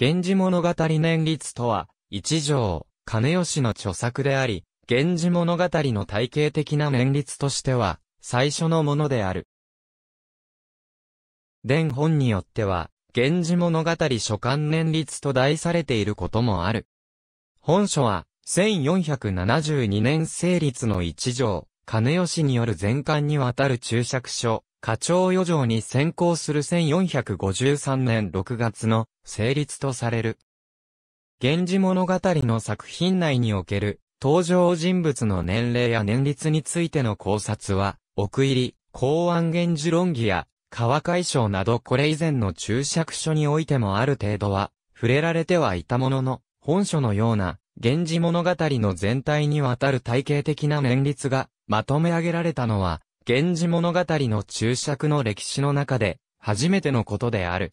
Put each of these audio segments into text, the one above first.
源氏物語年律とは、一条、金吉の著作であり、源氏物語の体系的な年律としては、最初のものである。伝本によっては、源氏物語書簡年律と題されていることもある。本書は、1472年成立の一条、金吉による全巻にわたる注釈書、課長余剰に先行する1453年6月の成立とされる。源氏物語の作品内における登場人物の年齢や年率についての考察は、奥入り、公安源氏論議や、川解消などこれ以前の注釈書においてもある程度は、触れられてはいたものの、本書のような、源氏物語の全体にわたる体系的な年率が、まとめ上げられたのは、源氏物語の注釈の歴史の中で、初めてのことである。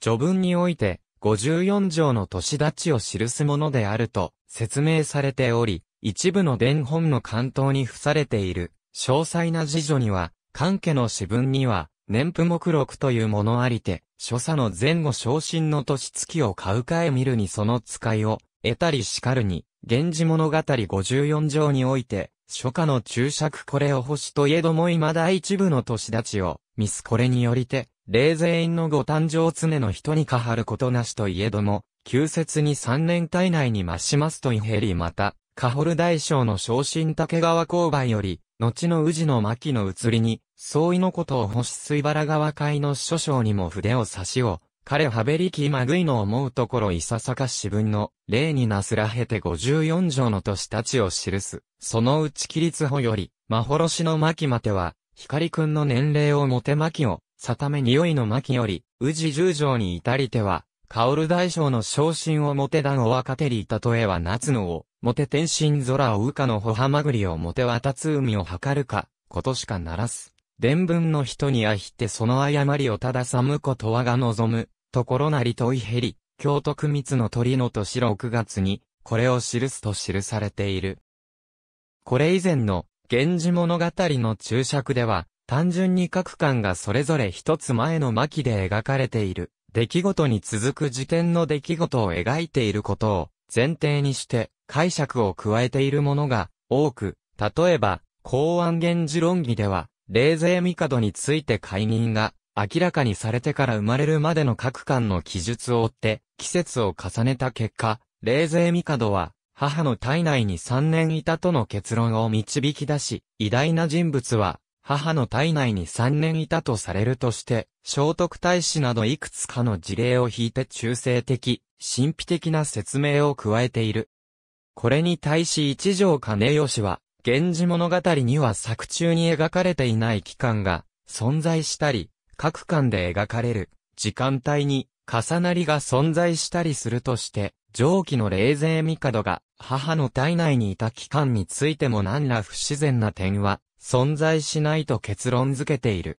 序文において、54条の年立ちを記すものであると説明されており、一部の伝本の関東に付されている、詳細な辞書には、関家の詩文には、年譜目録というものありて、所作の前後昇進の年月を買うかえ見るにその使いを、得たりしかるに、源氏物語54条において、初夏の注釈これを星といえども未だ一部の年立ちを、ミスこれによりて、霊全院のご誕生常の人にかはることなしといえども、旧説に三年体内に増しますといへりまた、カホル大将の昇進竹川勾配より、後の宇治の牧の移りに、相違のことを星水原川会の諸将にも筆を差しを、彼はべりきまぐいの思うところいささか詩分の、例になすらへて五十四条の年たちを記す。そのうち起立保より、まほろしの巻までは、光くんの年齢をもて巻きを、さため匂いの巻より、宇治十条に至りては、薫大将の昇進をもてだを若手りたとえは夏のを、もて天心空を羽化のほはまぐりをもて渡つ海を図るか、ことしかならす。伝文の人にあひってその誤りをたださむことわが望む。ところなり問い減り、京都区密の鳥の年6月に、これを記すと記されている。これ以前の、源氏物語の注釈では、単純に各巻がそれぞれ一つ前の巻で描かれている、出来事に続く時点の出来事を描いていることを前提にして解釈を加えているものが多く、例えば、公安源氏論議では、霊勢帝について解任が明らかにされてから生まれるまでの各巻の記述を追って、季節を重ねた結果、冷勢帝は、母の体内に3年いたとの結論を導き出し、偉大な人物は、母の体内に3年いたとされるとして、聖徳太子などいくつかの事例を引いて中性的、神秘的な説明を加えている。これに対し一条兼義は、源氏物語には作中に描かれていない期間が存在したり、各巻で描かれる時間帯に重なりが存在したりするとして、上記の霊勢帝が母の体内にいた期間についても何ら不自然な点は存在しないと結論付けている。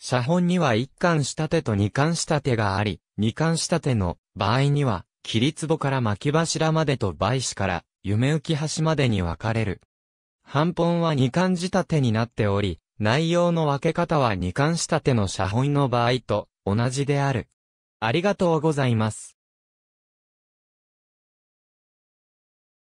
写本には一巻仕立てと二巻仕立てがあり、二巻仕立ての場合には、切壺から巻き柱までと梅子から夢浮き橋までに分かれる。半本は二巻仕立てになっており、内容の分け方は二冠仕立ての写本の場合と同じである。ありがとうございます。